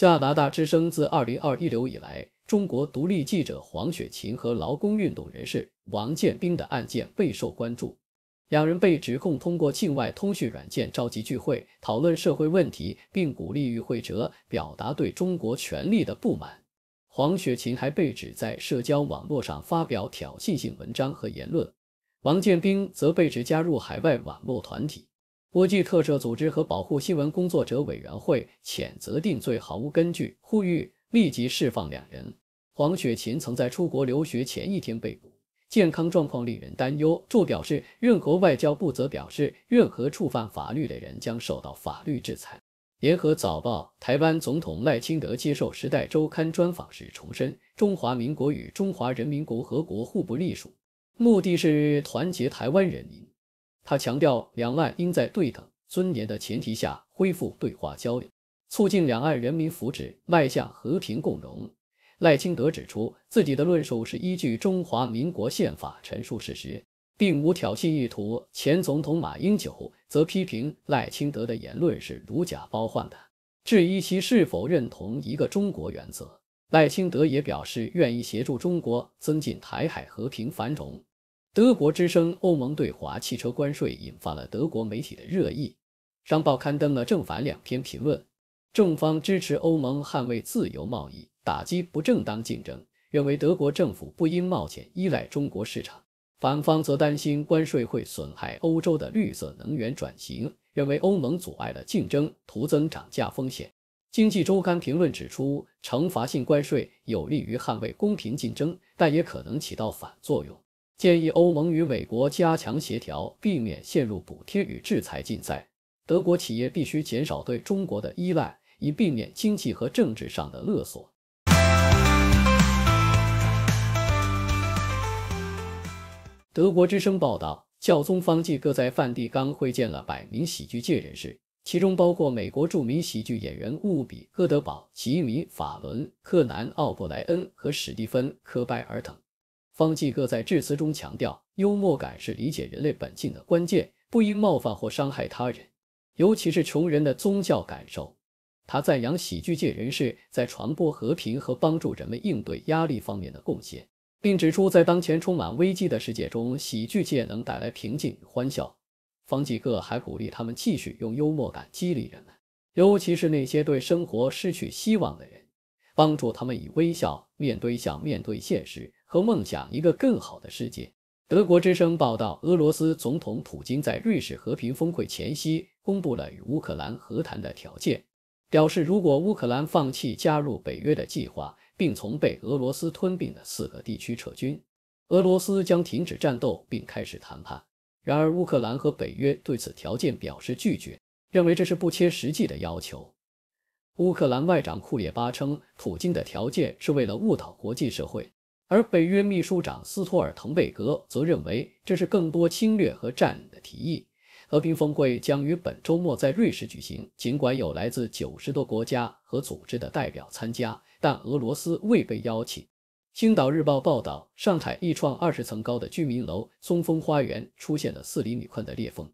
加拿大之声自2021年以来，中国独立记者黄雪琴和劳工运动人士王建兵的案件备受关注。两人被指控通过境外通讯软件召集聚会，讨论社会问题，并鼓励与会者表达对中国权力的不满。黄雪琴还被指在社交网络上发表挑衅性文章和言论，王建兵则被指加入海外网络团体。国际特赦组织和保护新闻工作者委员会谴责定罪毫无根据，呼吁立即释放两人。黄雪琴曾在出国留学前一天被捕，健康状况令人担忧。注表示，任何外交部则表示，任何触犯法律的人将受到法律制裁。联合早报，台湾总统赖清德接受《时代周刊》专访时重申，中华民国与中华人民共和国互不隶属，目的是团结台湾人民。他强调，两岸应在对等尊严的前提下恢复对话交流，促进两岸人民福祉，迈向和平共荣。赖清德指出，自己的论述是依据中华民国宪法陈述事实，并无挑衅意图。前总统马英九则批评赖清德的言论是“如假包换”的，质疑其是否认同一个中国原则。赖清德也表示愿意协助中国增进台海和平繁荣。德国之声：欧盟对华汽车关税引发了德国媒体的热议。商报刊登了正反两篇评论。正方支持欧盟捍卫自由贸易、打击不正当竞争，认为德国政府不应冒险依赖中国市场。反方则担心关税会损害欧洲的绿色能源转型，认为欧盟阻碍了竞争，徒增涨价风险。经济周刊评论指出，惩罚性关税有利于捍卫公平竞争，但也可能起到反作用。建议欧盟与美国加强协调，避免陷入补贴与制裁竞赛。德国企业必须减少对中国的依赖，以避免经济和政治上的勒索。德国之声报道，教宗方济各在梵蒂冈会见了百名喜剧界人士，其中包括美国著名喜剧演员乌比·戈德堡、吉米·法伦、柯南·奥布莱恩和史蒂芬·科拜尔等。方济各在致辞中强调，幽默感是理解人类本性的关键，不应冒犯或伤害他人，尤其是穷人的宗教感受。他赞扬喜剧界人士在传播和平和帮助人们应对压力方面的贡献，并指出，在当前充满危机的世界中，喜剧界能带来平静与欢笑。方济各还鼓励他们继续用幽默感激励人们，尤其是那些对生活失去希望的人，帮助他们以微笑面对，想面对现实。和梦想一个更好的世界。德国之声报道，俄罗斯总统普京在瑞士和平峰会前夕公布了与乌克兰和谈的条件，表示如果乌克兰放弃加入北约的计划，并从被俄罗斯吞并的四个地区撤军，俄罗斯将停止战斗并开始谈判。然而，乌克兰和北约对此条件表示拒绝，认为这是不切实际的要求。乌克兰外长库列巴称，普京的条件是为了误导国际社会。而北约秘书长斯托尔滕贝格则认为，这是更多侵略和战的提议。和平峰会将于本周末在瑞士举行，尽管有来自九十多国家和组织的代表参加，但俄罗斯未被邀请。青岛日报报道，上海一幢二十层高的居民楼松风花园出现了四厘米宽的裂缝，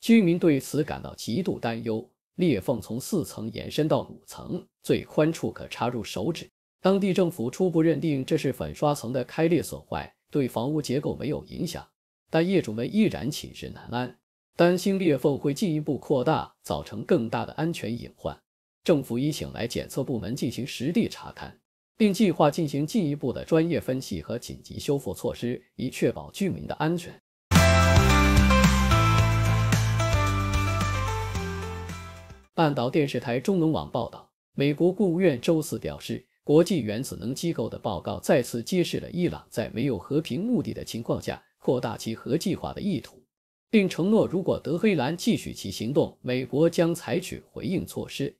居民对此感到极度担忧。裂缝从四层延伸到五层，最宽处可插入手指。当地政府初步认定这是粉刷层的开裂损坏，对房屋结构没有影响，但业主们依然寝食难安，担心裂缝会进一步扩大，造成更大的安全隐患。政府已请来检测部门进行实地查看，并计划进行进一步的专业分析和紧急修复措施，以确保居民的安全。半岛电视台中文网报道，美国国务院周四表示。国际原子能机构的报告再次揭示了伊朗在没有和平目的的情况下扩大其核计划的意图，并承诺，如果德黑兰继续其行动，美国将采取回应措施。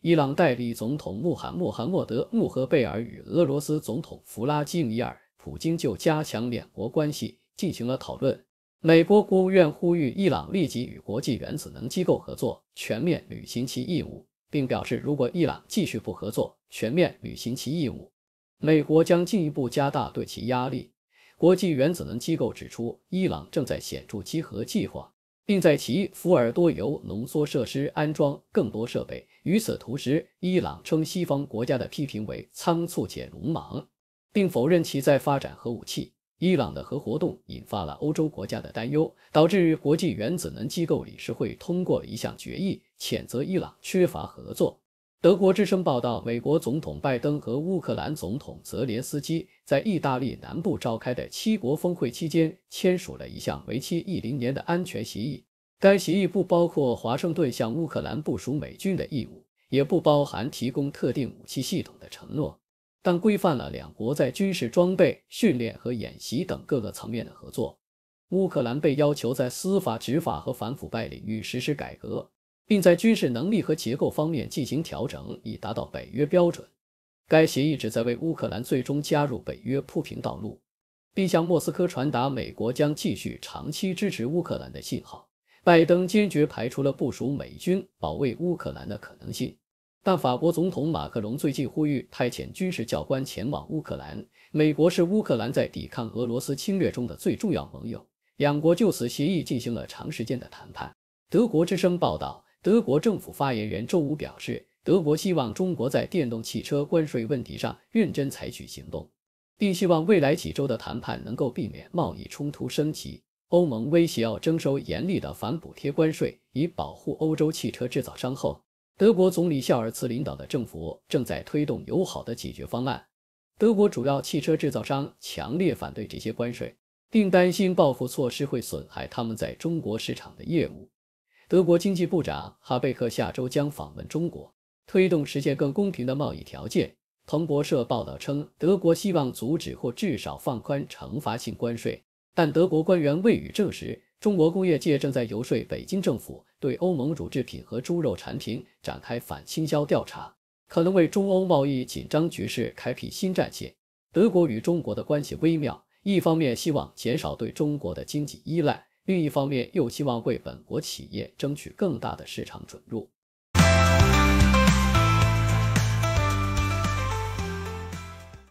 伊朗代理总统穆罕默罕默德·穆赫贝尔与俄罗斯总统弗拉基米尔·普京就加强两国关系进行了讨论。美国国务院呼吁伊朗立即与国际原子能机构合作，全面履行其义务。并表示，如果伊朗继续不合作、全面履行其义务，美国将进一步加大对其压力。国际原子能机构指出，伊朗正在显著集合计划，并在其福尔多铀浓缩设施安装更多设备。与此同时，伊朗称西方国家的批评为仓促且鲁莽，并否认其在发展核武器。伊朗的核活动引发了欧洲国家的担忧，导致国际原子能机构理事会通过了一项决议，谴责伊朗缺乏合作。德国之声报道，美国总统拜登和乌克兰总统泽连斯基在意大利南部召开的七国峰会期间，签署了一项为期一零年的安全协议。该协议不包括华盛顿向乌克兰部署美军的义务，也不包含提供特定武器系统的承诺。但规范了两国在军事装备、训练和演习等各个层面的合作。乌克兰被要求在司法执法和反腐败领域实施改革，并在军事能力和结构方面进行调整，以达到北约标准。该协议旨在为乌克兰最终加入北约铺平道路，并向莫斯科传达美国将继续长期支持乌克兰的信号。拜登坚决排除了部署美军保卫乌克兰的可能性。但法国总统马克龙最近呼吁派遣军事教官前往乌克兰。美国是乌克兰在抵抗俄罗斯侵略中的最重要盟友，两国就此协议进行了长时间的谈判。德国之声报道，德国政府发言人周五表示，德国希望中国在电动汽车关税问题上认真采取行动，并希望未来几周的谈判能够避免贸易冲突升级。欧盟威胁要征收严厉的反补贴关税，以保护欧洲汽车制造商。后。德国总理肖尔茨领导的政府正在推动友好的解决方案。德国主要汽车制造商强烈反对这些关税，并担心报复措施会损害他们在中国市场的业务。德国经济部长哈贝克下周将访问中国，推动实现更公平的贸易条件。彭博社报道称，德国希望阻止或至少放宽惩罚性关税，但德国官员未予证实。中国工业界正在游说北京政府对欧盟乳制品和猪肉产品展开反倾销调查，可能为中欧贸易紧张局势开辟新战线。德国与中国的关系微妙，一方面希望减少对中国的经济依赖，另一方面又希望为本国企业争取更大的市场准入。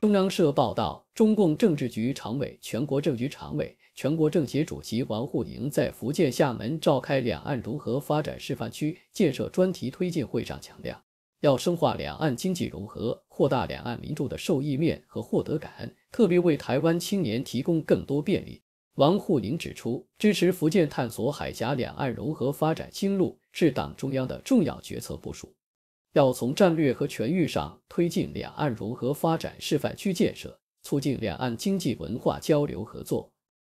中央社报道，中共政治局常委、全国政局常委。全国政协主席王沪宁在福建厦门召开两岸融合发展示范区建设专题推进会上强调，要深化两岸经济融合，扩大两岸民众的受益面和获得感，特别为台湾青年提供更多便利。王沪宁指出，支持福建探索海峡两岸融合发展新路是党中央的重要决策部署，要从战略和全域上推进两岸融合发展示范区建设，促进两岸经济文化交流合作。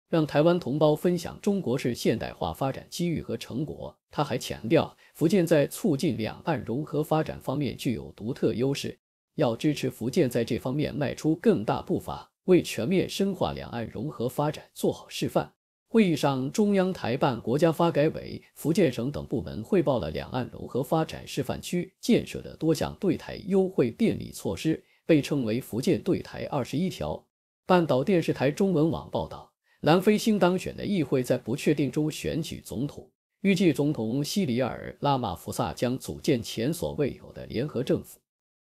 让台湾同胞分享中国式现代化发展机遇和成果。他还强调，福建在促进两岸融合发展方面具有独特优势，要支持福建在这方面迈出更大步伐，为全面深化两岸融合发展做好示范。会议上，中央台办、国家发改委、福建省等部门汇报了两岸融合发展示范区建设的多项对台优惠便利措施，被称为“福建对台二十一条”。半岛电视台中文网报道。南非新当选的议会，在不确定中选举总统，预计总统西里尔·拉马福萨将组建前所未有的联合政府。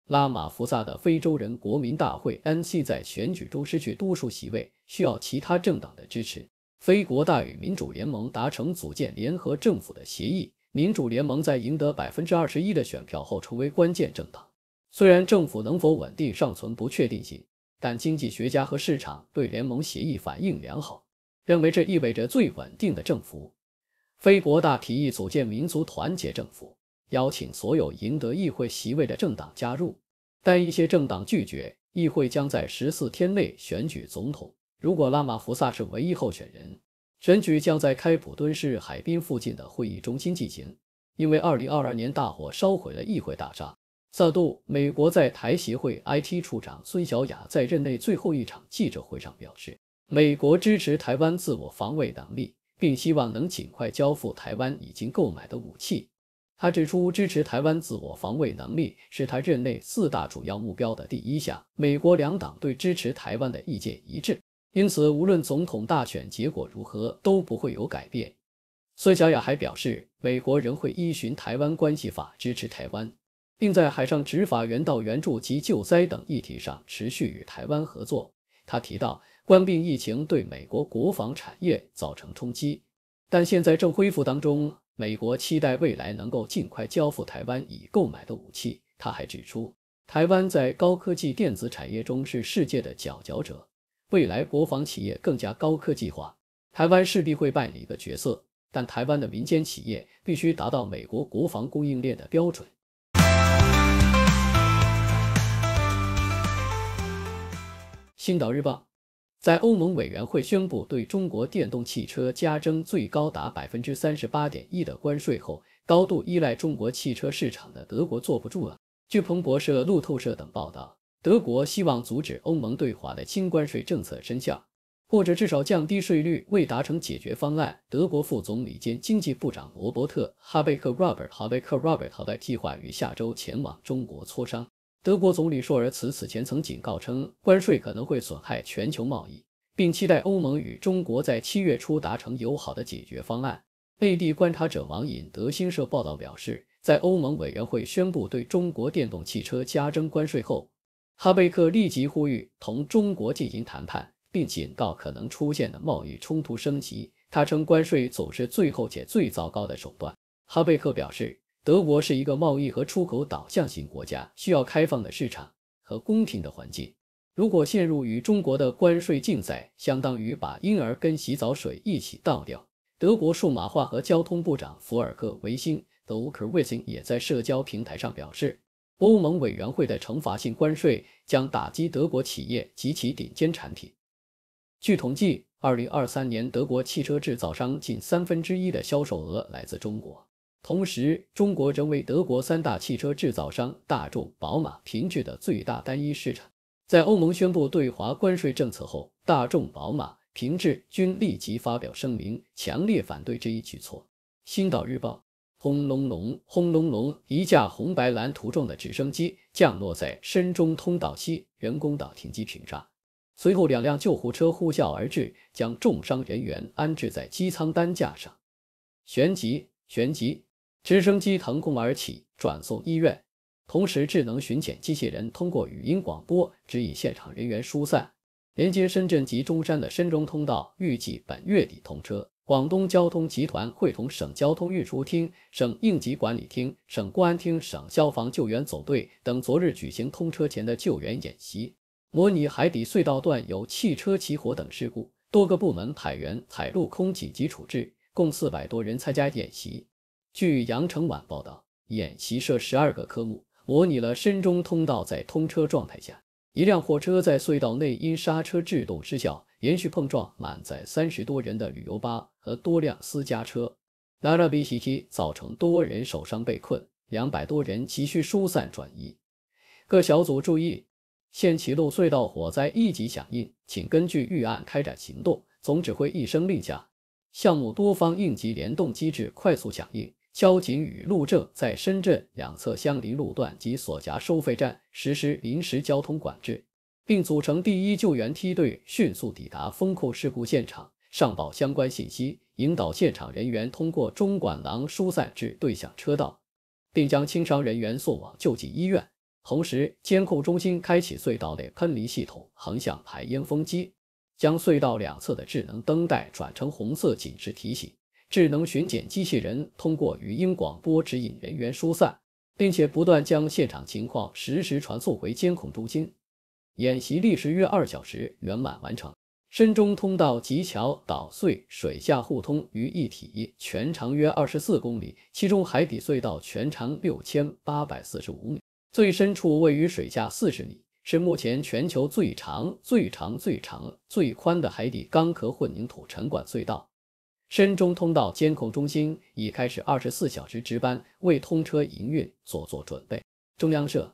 拉马福萨的非洲人国民大会 n c 在选举中失去多数席位，需要其他政党的支持。非国大与民主联盟达成组建联合政府的协议，民主联盟在赢得百分之二十一的选票后成为关键政党。虽然政府能否稳定尚存不确定性，但经济学家和市场对联盟协议反应良好。认为这意味着最稳定的政府。非国大提议组建民族团结政府，邀请所有赢得议会席位的政党加入，但一些政党拒绝。议会将在十四天内选举总统。如果拉马福萨是唯一候选人，选举将在开普敦市海滨附近的会议中心进行，因为二零二二年大火烧毁了议会大厦。萨杜，美国在台协会 IT 处长孙小雅在任内最后一场记者会上表示。美国支持台湾自我防卫能力，并希望能尽快交付台湾已经购买的武器。他指出，支持台湾自我防卫能力是他任内四大主要目标的第一项。美国两党对支持台湾的意见一致，因此无论总统大选结果如何都不会有改变。孙小雅还表示，美国仍会依循《台湾关系法》支持台湾，并在海上执法、人道援助及救灾等议题上持续与台湾合作。他提到。官病疫情对美国国防产业造成冲击，但现在正恢复当中。美国期待未来能够尽快交付台湾已购买的武器。他还指出，台湾在高科技电子产业中是世界的佼佼者，未来国防企业更加高科技化，台湾势必会扮演一个角色。但台湾的民间企业必须达到美国国防供应链的标准。《星岛日报》。在欧盟委员会宣布对中国电动汽车加征最高达百分之三十八点一的关税后，高度依赖中国汽车市场的德国坐不住了。据彭博社、路透社等报道，德国希望阻止欧盟对华的轻关税政策生效，或者至少降低税率。未达成解决方案，德国副总理兼经济部长罗伯特·哈贝克 （Robert h a b e k r o b e r t h a b e k 计划于下周前往中国磋商。德国总理朔尔茨此前曾警告称，关税可能会损害全球贸易，并期待欧盟与中国在七月初达成友好的解决方案。内地观察者网引德新社报道表示，在欧盟委员会宣布对中国电动汽车加征关税后，哈贝克立即呼吁同中国进行谈判，并警告可能出现的贸易冲突升级。他称，关税总是最后且最糟糕的手段。哈贝克表示。德国是一个贸易和出口导向型国家，需要开放的市场和公平的环境。如果陷入与中国的关税竞赛，相当于把婴儿跟洗澡水一起倒掉。德国数码化和交通部长福尔克维辛 f o 克 k w i n 也在社交平台上表示，欧盟委员会的惩罚性关税将打击德国企业及其顶尖产品。据统计，二零二三年德国汽车制造商近三分之一的销售额来自中国。同时，中国仍为德国三大汽车制造商大众、宝马、平时的最大单一市场。在欧盟宣布对华关税政策后，大众、宝马、平时均立即发表声明，强烈反对这一举措。《星岛日报》轰隆隆，轰隆隆，一架红白蓝涂装的直升机降落在深中通道西人工岛停机坪上，随后两辆救护车呼啸而至，将重伤人员安置在机舱担架上。旋即，旋即。直升机腾空而起，转送医院。同时，智能巡检机器人通过语音广播指引现场人员疏散。连接深圳及中山的深中通道预计本月底通车。广东交通集团会同省交通运输厅、省应急管理厅、省公安厅、省消防救援总队等，昨日举行通车前的救援演习，模拟海底隧道段有汽车起火等事故，多个部门派员、海陆空紧急处置，共四百多人参加演习。据羊城晚报报道，演习设十二个科目，模拟了深中通道在通车状态下，一辆货车在隧道内因刹车制动失效，连续碰撞满载三十多人的旅游巴和多辆私家车，拉拉 BCT 造成多人受伤被困，两百多人急需疏散转移。各小组注意，现启路隧道火灾一级响应，请根据预案开展行动。总指挥一声令下，项目多方应急联动机制快速响应。交警与路政在深圳两侧相邻路段及所辖收费站实施临时交通管制，并组成第一救援梯队，迅速抵达封控事故现场，上报相关信息，引导现场人员通过中管廊疏散至对向车道，并将轻伤人员送往就近医院。同时，监控中心开启隧道内喷淋系统、横向排烟风机，将隧道两侧的智能灯带转成红色警示提醒。智能巡检机器人通过语音广播指引人员疏散，并且不断将现场情况实时传送回监控中心。演习历时约二小时，圆满完成。深中通道及桥岛隧水下互通于一体，全长约二十四公里，其中海底隧道全长六千八百四十五米，最深处位于水下四十米，是目前全球最长、最长、最长、最宽的海底钢壳混凝土沉管隧道。深中通道监控中心已开始二十四小时值班，为通车营运做做准备。中央社，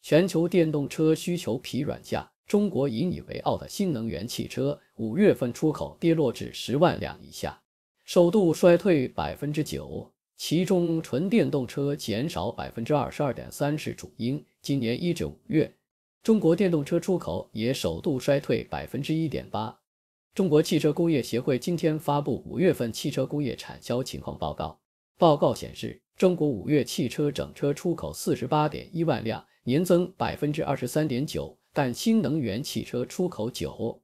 全球电动车需求疲软下，中国引以为傲的新能源汽车五月份出口跌落至十万辆以下，首度衰退百分之九，其中纯电动车减少百分之二十二点三，是主因。今年一至五月，中国电动车出口也首度衰退百分之一点八。中国汽车工业协会今天发布五月份汽车工业产销情况报告。报告显示，中国五月汽车整车出口四十八点一万辆，年增百分之二十三点九，但新能源汽车出口九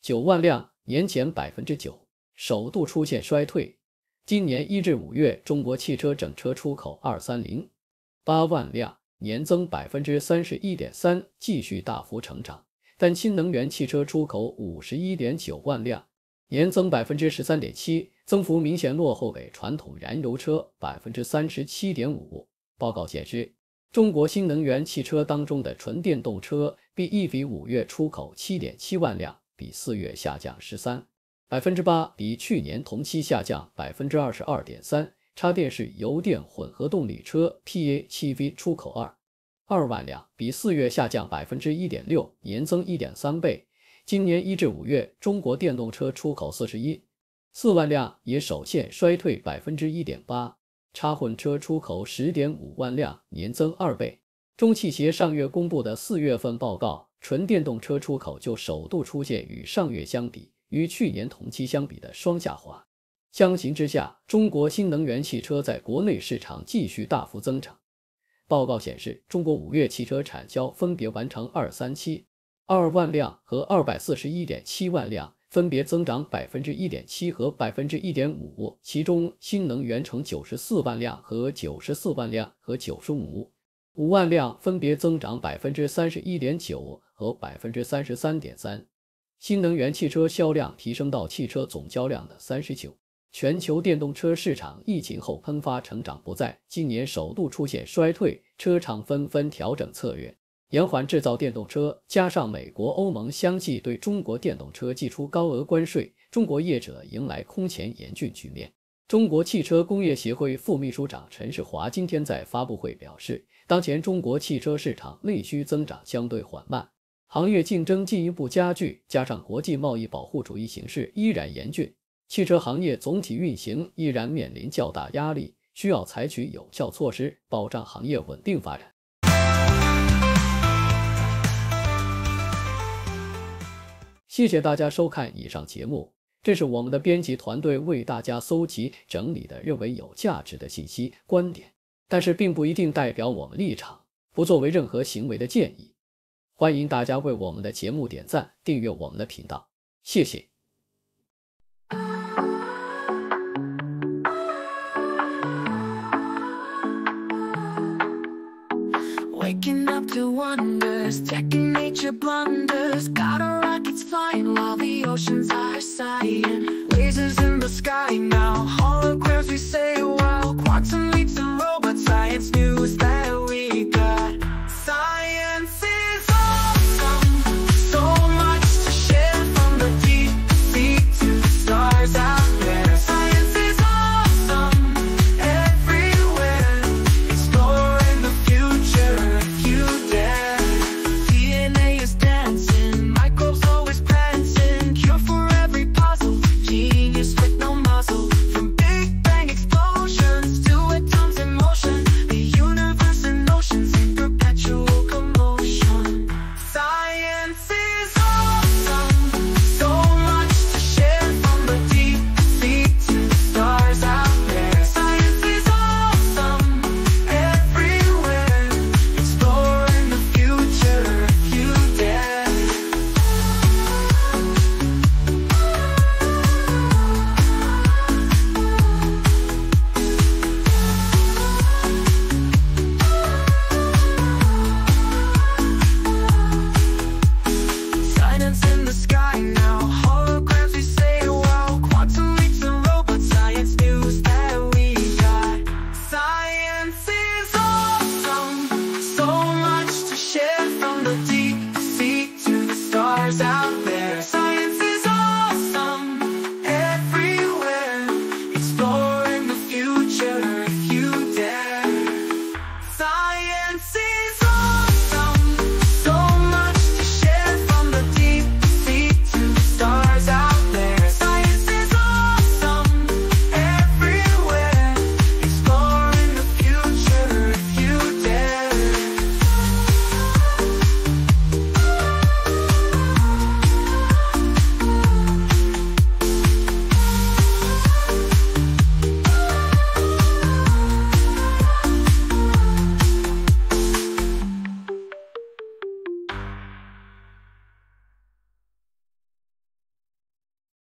九万辆，年减百分之九，首度出现衰退。今年一至五月，中国汽车整车出口二三零八万辆，年增百分之三十一点三，继续大幅成长。但新能源汽车出口五十一点九万辆，年增百分之十三点七，增幅明显落后给传统燃油车百分之三十七点五。报告显示，中国新能源汽车当中的纯电动车 BEV 五月出口七点七万辆，比四月下降十三百分之八，比去年同期下降百分之二十二点三。插电式油电混合动力车 PHEV 出口二。二万辆，比四月下降百分之一点六，年增一点三倍。今年一至五月，中国电动车出口四十一四万辆，也首现衰退百分之一点八。插混车出口十点五万辆，年增二倍。中汽协上月公布的四月份报告，纯电动车出口就首度出现与上月相比、与去年同期相比的双下滑。相形之下，中国新能源汽车在国内市场继续大幅增长。报告显示，中国五月汽车产销分别完成二三七二万辆和二百四十一点七万辆，分别增长百分之一点七和百分之一点五。其中，新能源车九十四万辆和九十四万辆和九十五五万辆分别增长百分之三十一点九和百分之三十三点三，新能源汽车销量提升到汽车总销量的三十九。全球电动车市场疫情后喷发成长不再，今年首度出现衰退，车厂纷纷调整策略，延缓制造电动车。加上美国、欧盟相继对中国电动车寄出高额关税，中国业者迎来空前严峻局面。中国汽车工业协会副秘书长陈士华今天在发布会表示，当前中国汽车市场内需增长相对缓慢，行业竞争进一步加剧，加上国际贸易保护主义形势依然严峻。汽车行业总体运行依然面临较大压力，需要采取有效措施保障行业稳定发展。谢谢大家收看以上节目，这是我们的编辑团队为大家搜集整理的认为有价值的信息观点，但是并不一定代表我们立场，不作为任何行为的建议。欢迎大家为我们的节目点赞、订阅我们的频道，谢谢。Waking up to wonders, checking nature blunders Got our rockets flying while the oceans are sighing Lasers in the sky now, holograms we say wow Quantum leaps and robot science news that we got